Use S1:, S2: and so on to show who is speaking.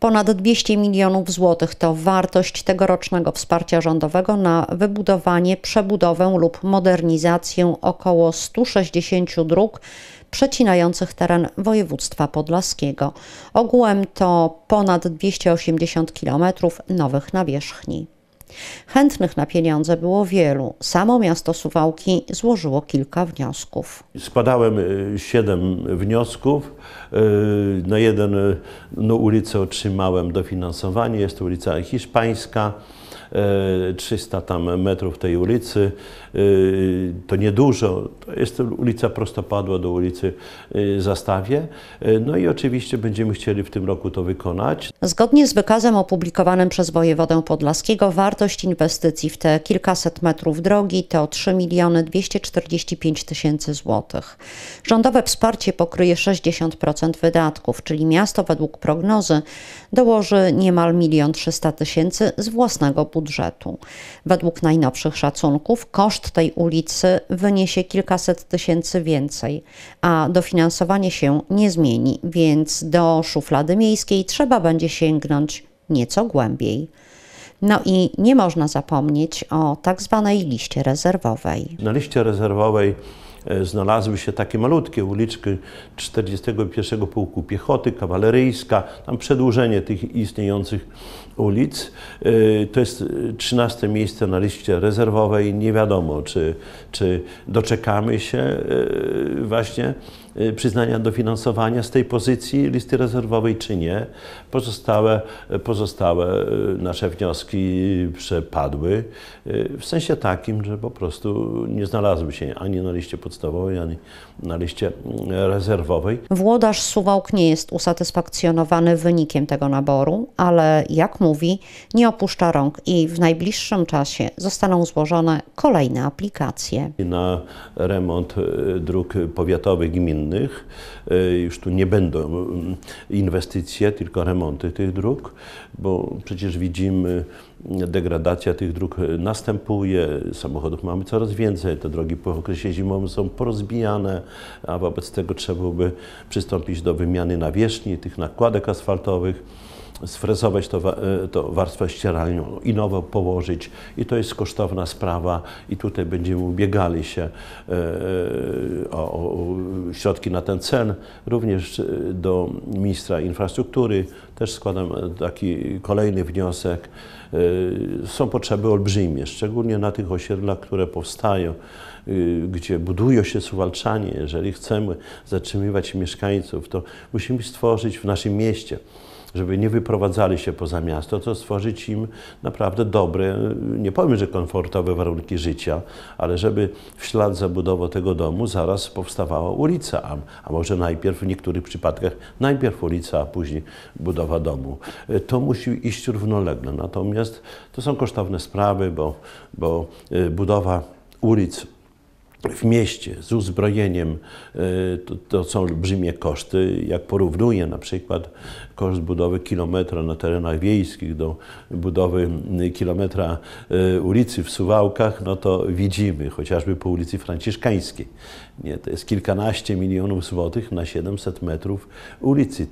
S1: Ponad 200 milionów złotych to wartość tegorocznego wsparcia rządowego na wybudowanie, przebudowę lub modernizację około 160 dróg przecinających teren województwa podlaskiego. Ogółem to ponad 280 km nowych nawierzchni. Chętnych na pieniądze było wielu. Samo miasto Suwałki złożyło kilka wniosków.
S2: Składałem y, siedem wniosków. Y, na jeden no, ulicę otrzymałem dofinansowanie, jest to ulica Hiszpańska. 300 e, tam metrów tej ulicy. E, to niedużo, to jest ulica prostopadła do ulicy e, Zastawie. No i oczywiście będziemy chcieli w tym roku to wykonać.
S1: Zgodnie z wykazem opublikowanym przez wojewodę podlaskiego wartość inwestycji w te kilkaset metrów drogi to 3 miliony 245 tysięcy złotych. Rządowe wsparcie pokryje 60% wydatków, czyli miasto według prognozy dołoży niemal 1 300 tysięcy z własnego budżetu budżetu. Według najnowszych szacunków koszt tej ulicy wyniesie kilkaset tysięcy więcej, a dofinansowanie się nie zmieni, więc do szuflady miejskiej trzeba będzie sięgnąć nieco głębiej. No i nie można zapomnieć o tak zwanej liście rezerwowej.
S2: Na liście rezerwowej E, znalazły się takie malutkie uliczki 41 Pułku Piechoty, Kawaleryjska, tam przedłużenie tych istniejących ulic. E, to jest 13 e, miejsce na liście rezerwowej. Nie wiadomo, czy, czy doczekamy się właśnie Y, przyznania dofinansowania z tej pozycji listy rezerwowej, czy nie. Pozostałe, y, pozostałe y, nasze wnioski przepadły w sensie takim, że po prostu nie znalazły się ani na liście podstawowej, ani na liście mm, rezerwowej.
S1: Włodarz Suwałk nie jest usatysfakcjonowany wynikiem tego naboru, ale jak mówi, nie opuszcza rąk i w najbliższym czasie zostaną złożone kolejne aplikacje.
S2: Na remont dróg powiatowych, gminnych E, już tu nie będą mm, inwestycje, tylko remonty tych dróg, bo przecież widzimy, mm, degradacja tych dróg e, następuje, samochodów mamy coraz więcej, te drogi po okresie zimowym są porozbijane, a wobec tego trzeba byłoby przystąpić do wymiany nawierzchni, tych nakładek asfaltowych sfrezować to, e, to warstwę ścieralnią i nowo położyć. I to jest kosztowna sprawa i tutaj będziemy ubiegali się e, e, o, o środki na ten cel. Również do ministra infrastruktury też składam taki kolejny wniosek. Są potrzeby olbrzymie, szczególnie na tych osiedlach, które powstają, y, gdzie buduje się suwalczanie. Jeżeli chcemy zatrzymywać mieszkańców, to musimy stworzyć w naszym mieście żeby nie wyprowadzali się poza miasto, to stworzyć im naprawdę dobre, nie powiem, że komfortowe warunki życia, ale żeby w ślad za budową tego domu zaraz powstawała ulica, a, a może najpierw w niektórych przypadkach najpierw ulica, a później budowa domu. E, to musi iść równolegle. Natomiast to są kosztowne sprawy, bo, bo e, budowa ulic w mieście z uzbrojeniem y, to, to, są olbrzymie koszty. Jak porównuję na przykład koszt budowy kilometra na terenach wiejskich do budowy y, kilometra y, ulicy w Suwałkach, no to widzimy chociażby po ulicy Franciszkańskiej. Nie, to jest kilkanaście milionów złotych na 700 metrów ulicy.